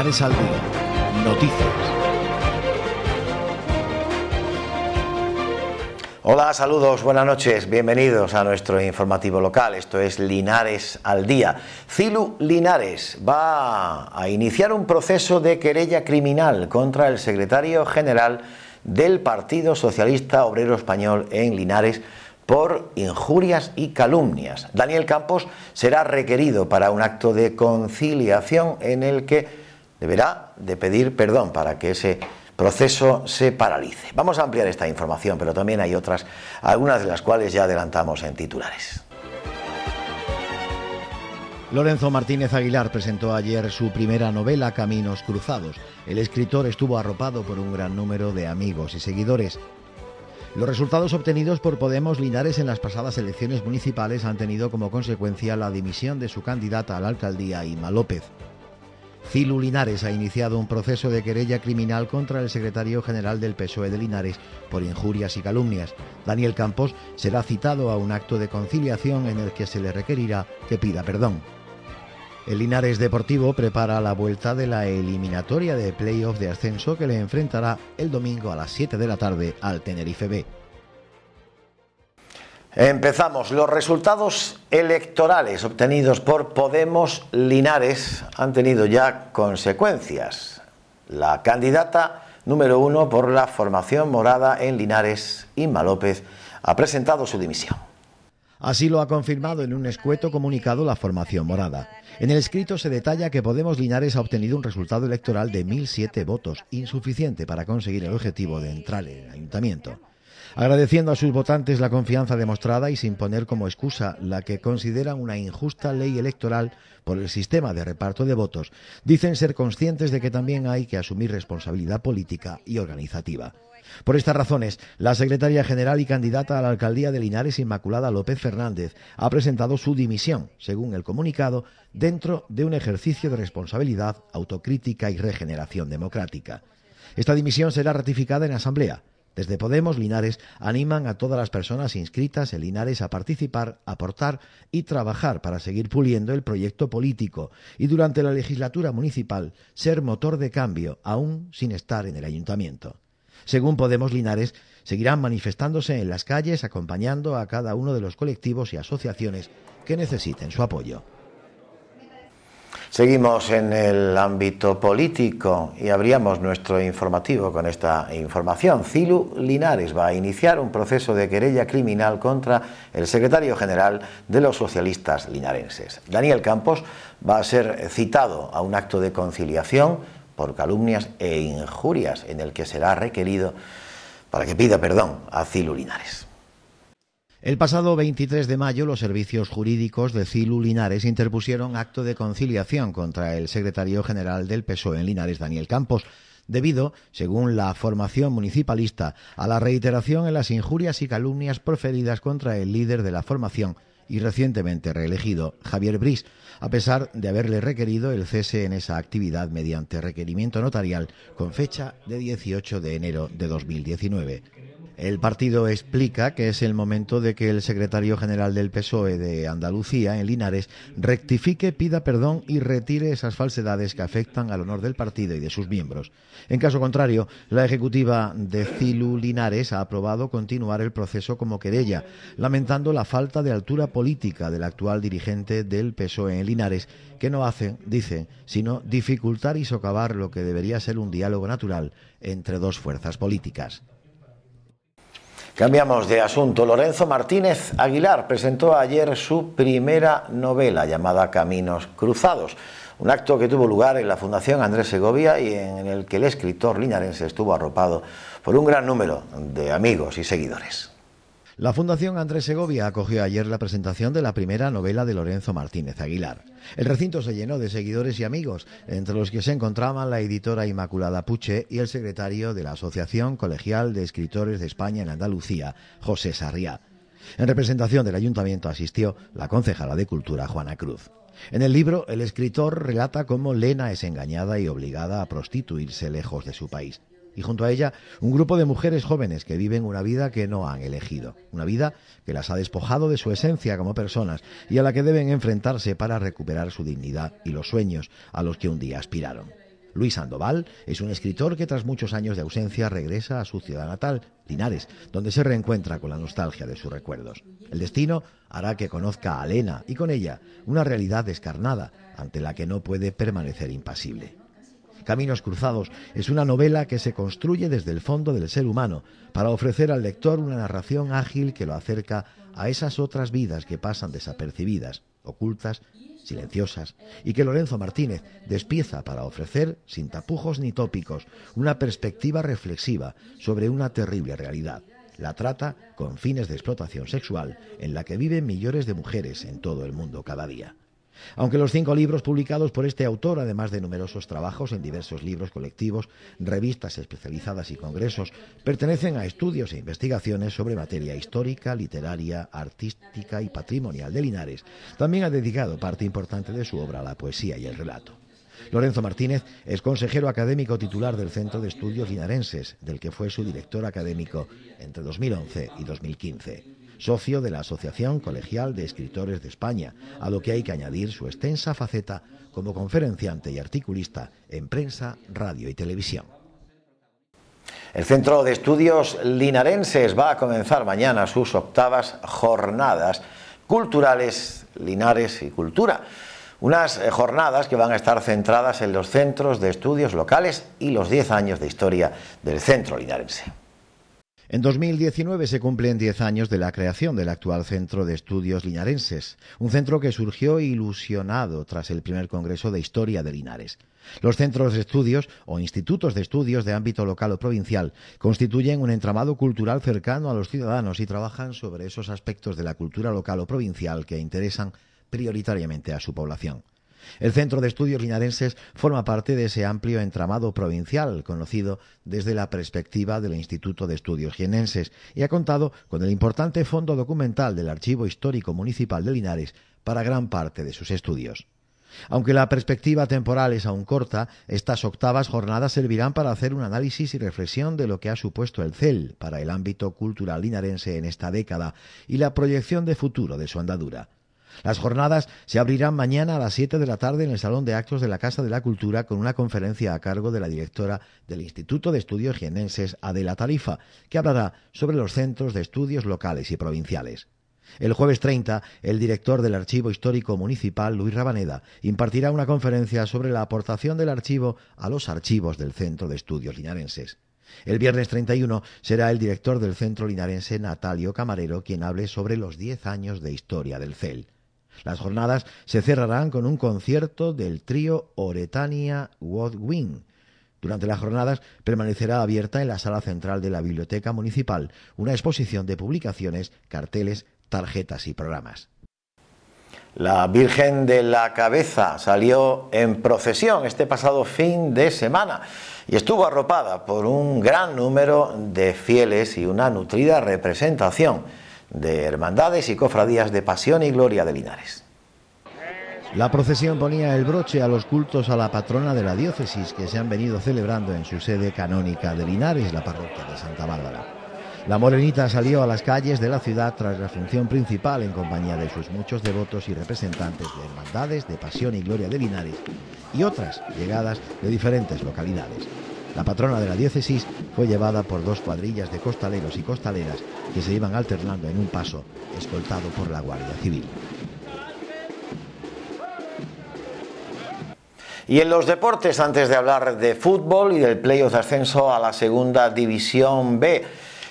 Linares al día. Noticias. Hola, saludos, buenas noches, bienvenidos a nuestro informativo local. Esto es Linares al Día. Cilu Linares va a iniciar un proceso de querella criminal contra el secretario general del Partido Socialista Obrero Español en Linares por injurias y calumnias. Daniel Campos será requerido para un acto de conciliación en el que deberá de pedir perdón para que ese proceso se paralice. Vamos a ampliar esta información, pero también hay otras, algunas de las cuales ya adelantamos en titulares. Lorenzo Martínez Aguilar presentó ayer su primera novela Caminos Cruzados. El escritor estuvo arropado por un gran número de amigos y seguidores. Los resultados obtenidos por Podemos Linares en las pasadas elecciones municipales han tenido como consecuencia la dimisión de su candidata a la alcaldía Ima López. Cilu Linares ha iniciado un proceso de querella criminal contra el secretario general del PSOE de Linares por injurias y calumnias. Daniel Campos será citado a un acto de conciliación en el que se le requerirá que pida perdón. El Linares Deportivo prepara la vuelta de la eliminatoria de playoff de ascenso que le enfrentará el domingo a las 7 de la tarde al Tenerife B. Empezamos. Los resultados electorales obtenidos por Podemos Linares han tenido ya consecuencias. La candidata número uno por la formación morada en Linares, Inma López, ha presentado su dimisión. Así lo ha confirmado en un escueto comunicado la formación morada. En el escrito se detalla que Podemos Linares ha obtenido un resultado electoral de 1.007 votos, insuficiente para conseguir el objetivo de entrar en el ayuntamiento agradeciendo a sus votantes la confianza demostrada y sin poner como excusa la que consideran una injusta ley electoral por el sistema de reparto de votos, dicen ser conscientes de que también hay que asumir responsabilidad política y organizativa. Por estas razones, la secretaria general y candidata a la alcaldía de Linares, Inmaculada López Fernández, ha presentado su dimisión, según el comunicado, dentro de un ejercicio de responsabilidad, autocrítica y regeneración democrática. Esta dimisión será ratificada en Asamblea. Desde Podemos Linares animan a todas las personas inscritas en Linares a participar, aportar y trabajar para seguir puliendo el proyecto político y durante la legislatura municipal ser motor de cambio, aún sin estar en el ayuntamiento. Según Podemos Linares, seguirán manifestándose en las calles acompañando a cada uno de los colectivos y asociaciones que necesiten su apoyo. Seguimos en el ámbito político y abríamos nuestro informativo con esta información. Cilu Linares va a iniciar un proceso de querella criminal contra el secretario general de los socialistas linarenses. Daniel Campos va a ser citado a un acto de conciliación por calumnias e injurias en el que será requerido para que pida perdón a Cilu Linares. El pasado 23 de mayo, los servicios jurídicos de CILU Linares interpusieron acto de conciliación contra el secretario general del PSOE en Linares, Daniel Campos, debido, según la formación municipalista, a la reiteración en las injurias y calumnias proferidas contra el líder de la formación y recientemente reelegido, Javier bris a pesar de haberle requerido el cese en esa actividad mediante requerimiento notarial con fecha de 18 de enero de 2019. El partido explica que es el momento de que el secretario general del PSOE de Andalucía, en Linares, rectifique, pida perdón y retire esas falsedades que afectan al honor del partido y de sus miembros. En caso contrario, la ejecutiva de Cilu Linares ha aprobado continuar el proceso como querella, lamentando la falta de altura política del actual dirigente del PSOE en Linares, que no hace, dice, sino dificultar y socavar lo que debería ser un diálogo natural entre dos fuerzas políticas. Cambiamos de asunto. Lorenzo Martínez Aguilar presentó ayer su primera novela llamada Caminos Cruzados, un acto que tuvo lugar en la Fundación Andrés Segovia y en el que el escritor Linarense estuvo arropado por un gran número de amigos y seguidores. La Fundación Andrés Segovia acogió ayer la presentación de la primera novela de Lorenzo Martínez Aguilar. El recinto se llenó de seguidores y amigos, entre los que se encontraban la editora Inmaculada Puche y el secretario de la Asociación Colegial de Escritores de España en Andalucía, José Sarriá. En representación del ayuntamiento asistió la concejala de Cultura, Juana Cruz. En el libro, el escritor relata cómo Lena es engañada y obligada a prostituirse lejos de su país y junto a ella un grupo de mujeres jóvenes que viven una vida que no han elegido, una vida que las ha despojado de su esencia como personas y a la que deben enfrentarse para recuperar su dignidad y los sueños a los que un día aspiraron. Luis Sandoval es un escritor que tras muchos años de ausencia regresa a su ciudad natal, Linares, donde se reencuentra con la nostalgia de sus recuerdos. El destino hará que conozca a Elena y con ella una realidad descarnada ante la que no puede permanecer impasible. Caminos Cruzados es una novela que se construye desde el fondo del ser humano para ofrecer al lector una narración ágil que lo acerca a esas otras vidas que pasan desapercibidas, ocultas, silenciosas, y que Lorenzo Martínez despieza para ofrecer, sin tapujos ni tópicos, una perspectiva reflexiva sobre una terrible realidad, la trata con fines de explotación sexual en la que viven millones de mujeres en todo el mundo cada día. Aunque los cinco libros publicados por este autor, además de numerosos trabajos en diversos libros colectivos, revistas especializadas y congresos, pertenecen a estudios e investigaciones sobre materia histórica, literaria, artística y patrimonial de Linares, también ha dedicado parte importante de su obra a la poesía y el relato. Lorenzo Martínez es consejero académico titular del Centro de Estudios Linarenses, del que fue su director académico entre 2011 y 2015 socio de la Asociación Colegial de Escritores de España, a lo que hay que añadir su extensa faceta como conferenciante y articulista en prensa, radio y televisión. El Centro de Estudios Linarenses va a comenzar mañana sus octavas jornadas culturales, linares y cultura. Unas eh, jornadas que van a estar centradas en los centros de estudios locales y los 10 años de historia del centro linarense. En 2019 se cumplen 10 años de la creación del actual Centro de Estudios Linarenses, un centro que surgió ilusionado tras el primer Congreso de Historia de Linares. Los centros de estudios o institutos de estudios de ámbito local o provincial constituyen un entramado cultural cercano a los ciudadanos y trabajan sobre esos aspectos de la cultura local o provincial que interesan prioritariamente a su población. El Centro de Estudios Linarenses forma parte de ese amplio entramado provincial conocido desde la perspectiva del Instituto de Estudios Jienenses y ha contado con el importante fondo documental del Archivo Histórico Municipal de Linares para gran parte de sus estudios. Aunque la perspectiva temporal es aún corta, estas octavas jornadas servirán para hacer un análisis y reflexión de lo que ha supuesto el CEL para el ámbito cultural linarense en esta década y la proyección de futuro de su andadura. Las jornadas se abrirán mañana a las 7 de la tarde en el Salón de Actos de la Casa de la Cultura con una conferencia a cargo de la directora del Instituto de Estudios Linareses, Adela Tarifa, que hablará sobre los centros de estudios locales y provinciales. El jueves 30, el director del Archivo Histórico Municipal, Luis Rabaneda, impartirá una conferencia sobre la aportación del archivo a los archivos del Centro de Estudios Linarenses. El viernes 31 será el director del Centro Linarense, Natalio Camarero, quien hable sobre los 10 años de historia del CEL. Las jornadas se cerrarán con un concierto del trío Oretania Woodwind. Durante las jornadas permanecerá abierta en la sala central de la Biblioteca Municipal una exposición de publicaciones, carteles, tarjetas y programas. La Virgen de la Cabeza salió en procesión este pasado fin de semana y estuvo arropada por un gran número de fieles y una nutrida representación de hermandades y cofradías de Pasión y Gloria de Linares. La procesión ponía el broche a los cultos a la patrona de la diócesis que se han venido celebrando en su sede canónica de Linares, la parroquia de Santa Bárbara. La morenita salió a las calles de la ciudad tras la función principal en compañía de sus muchos devotos y representantes de hermandades de Pasión y Gloria de Linares y otras llegadas de diferentes localidades. La patrona de la diócesis fue llevada por dos cuadrillas de costaleros y costaleras que se iban alternando en un paso, escoltado por la Guardia Civil. Y en los deportes, antes de hablar de fútbol y del playoff de ascenso a la segunda división B,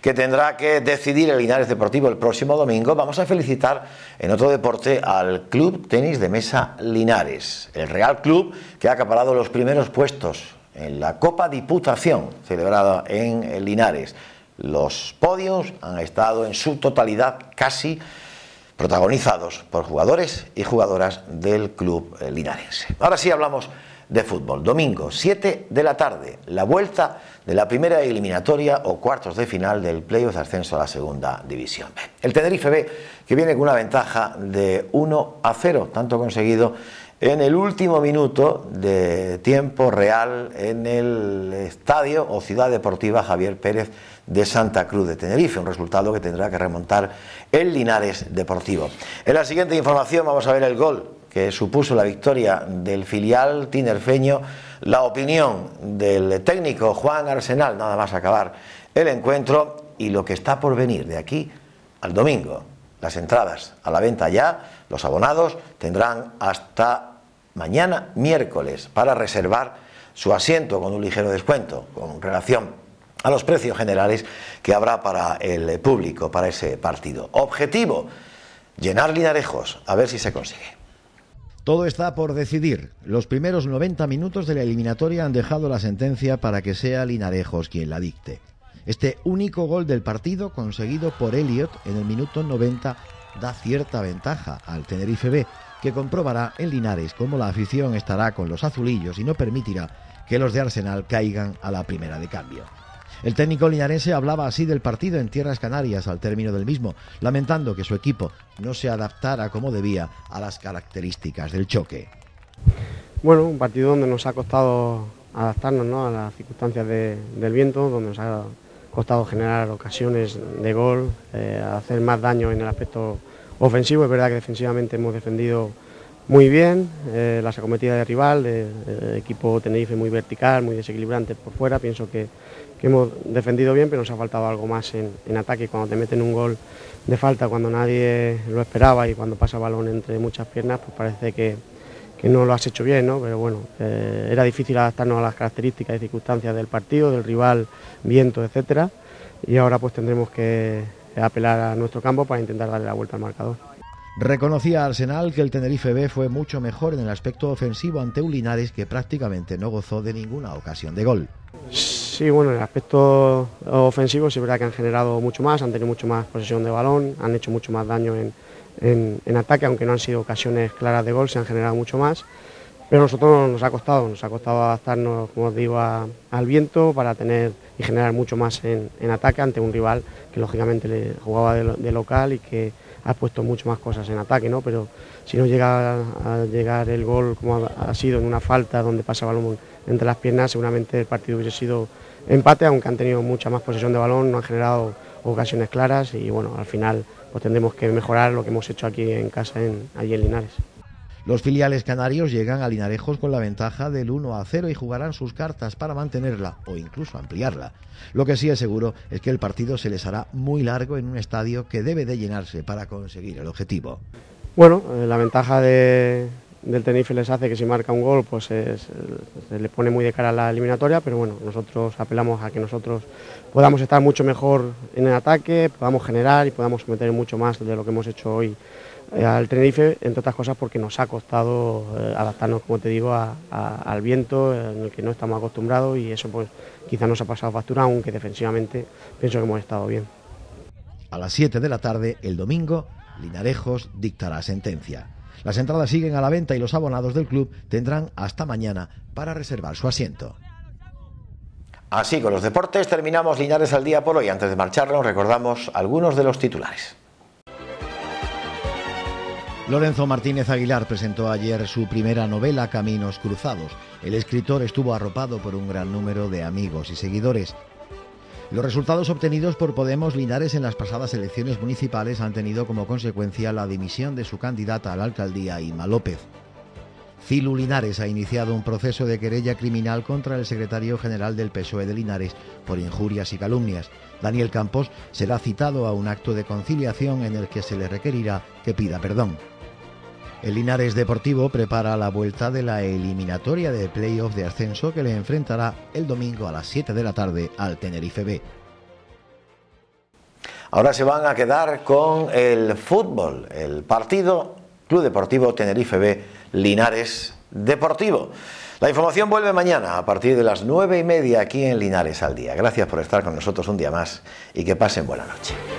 que tendrá que decidir el Linares Deportivo el próximo domingo, vamos a felicitar en otro deporte al Club Tenis de Mesa Linares, el Real Club que ha acaparado los primeros puestos en la Copa Diputación celebrada en Linares. Los podios han estado en su totalidad casi protagonizados por jugadores y jugadoras del club linarense. Ahora sí hablamos de fútbol. Domingo, 7 de la tarde, la vuelta de la primera eliminatoria o cuartos de final del playoff de ascenso a la segunda división El Tenerife B, que viene con una ventaja de 1 a 0, tanto conseguido en el último minuto de tiempo real en el estadio o ciudad deportiva Javier Pérez de Santa Cruz de Tenerife, un resultado que tendrá que remontar el Linares Deportivo. En la siguiente información vamos a ver el gol que supuso la victoria del filial tinerfeño, la opinión del técnico Juan Arsenal, nada más acabar el encuentro y lo que está por venir de aquí al domingo. Las entradas a la venta ya, los abonados tendrán hasta mañana miércoles para reservar su asiento con un ligero descuento con relación a los precios generales que habrá para el público, para ese partido. Objetivo, llenar Linarejos, a ver si se consigue. Todo está por decidir. Los primeros 90 minutos de la eliminatoria han dejado la sentencia para que sea Linarejos quien la dicte. Este único gol del partido, conseguido por Elliot en el minuto 90, da cierta ventaja al Tenerife B, que comprobará en Linares cómo la afición estará con los azulillos y no permitirá que los de Arsenal caigan a la primera de cambio. El técnico linarense hablaba así del partido en Tierras Canarias al término del mismo, lamentando que su equipo no se adaptara como debía a las características del choque. Bueno, un partido donde nos ha costado adaptarnos a las circunstancias del viento, donde nos ha costado generar ocasiones de gol, eh, hacer más daño en el aspecto ofensivo, es verdad que defensivamente hemos defendido muy bien eh, las acometidas de rival, el equipo Tenerife muy vertical, muy desequilibrante por fuera, pienso que, hemos defendido bien, pero nos ha faltado algo más en, ataque, cuando te meten un gol de falta, cuando nadie lo esperaba y cuando pasa balón entre muchas piernas, pues parece que, no lo has hecho bien, ¿no? pero bueno, eh, era difícil adaptarnos a las características y circunstancias del partido, del rival, viento, etcétera, y ahora pues tendremos que apelar a nuestro campo para intentar darle la vuelta al marcador. Reconocía Arsenal que el Tenerife B fue mucho mejor en el aspecto ofensivo ante Ulinares... que prácticamente no gozó de ninguna ocasión de gol. Sí, bueno, en el aspecto ofensivo sí es verdad que han generado mucho más, han tenido mucho más posesión de balón, han hecho mucho más daño en, en ataque, aunque no han sido ocasiones claras de gol, se han generado mucho más. Pero a nosotros nos ha costado, nos ha costado adaptarnos, como os digo, al viento para tener y generar mucho más en, ataque ante un rival que lógicamente le jugaba de, local y que ha puesto mucho más cosas en ataque, ¿no? Pero si no llega a, llegar el gol como ha, sido en una falta donde pasa balón entre las piernas, seguramente el partido hubiese sido empate, aunque han tenido mucha más posesión de balón, no han generado ocasiones claras y bueno, al final pues tendremos que mejorar lo que hemos hecho aquí en casa allí en Linares. Los filiales canarios llegan a Linarejos con la ventaja del 1 a 0 y jugarán sus cartas para mantenerla o incluso ampliarla. Lo que sí es seguro es que el partido se les hará muy largo en un estadio que debe de llenarse para conseguir el objetivo. Bueno, eh, la ventaja del Tenerife les hace que si marca un gol pues se les pone muy de cara a la eliminatoria, pero bueno, nosotros apelamos a que nosotros podamos estar mucho mejor en el ataque, podamos generar y podamos meter mucho más de lo que hemos hecho hoy eh, al Tenerife, entre otras cosas porque nos ha costado eh, adaptarnos, como te digo, al viento en el que no estamos acostumbrados y eso pues quizá nos ha pasado factura, aunque defensivamente pienso que hemos estado bien. A las 7 de la tarde, el domingo, Linarejos dictará sentencia. Las entradas siguen a la venta y los abonados del club tendrán hasta mañana para reservar su asiento. Así con los deportes terminamos Linares al día por hoy. Antes de marcharnos recordamos algunos de los titulares. Lorenzo Martínez Aguilar presentó ayer su primera novela Caminos Cruzados. El escritor estuvo arropado por un gran número de amigos y seguidores. Los resultados obtenidos por Podemos Linares en las pasadas elecciones municipales han tenido como consecuencia la dimisión de su candidata a la alcaldía, Ima López. Cilu Linares ha iniciado un proceso de querella criminal contra el secretario general del PSOE de Linares por injurias y calumnias. Daniel Campos será citado a un acto de conciliación en el que se le requerirá que pida perdón. El Linares Deportivo prepara la vuelta de la eliminatoria de playoff de ascenso que le enfrentará el domingo a las 7 de la tarde al Tenerife B. Ahora se van a quedar con el fútbol, el partido Club Deportivo Tenerife B Linares Deportivo. La información vuelve mañana a partir de las 9 y media aquí en Linares al Día. Gracias por estar con nosotros un día más y que pasen buena noche.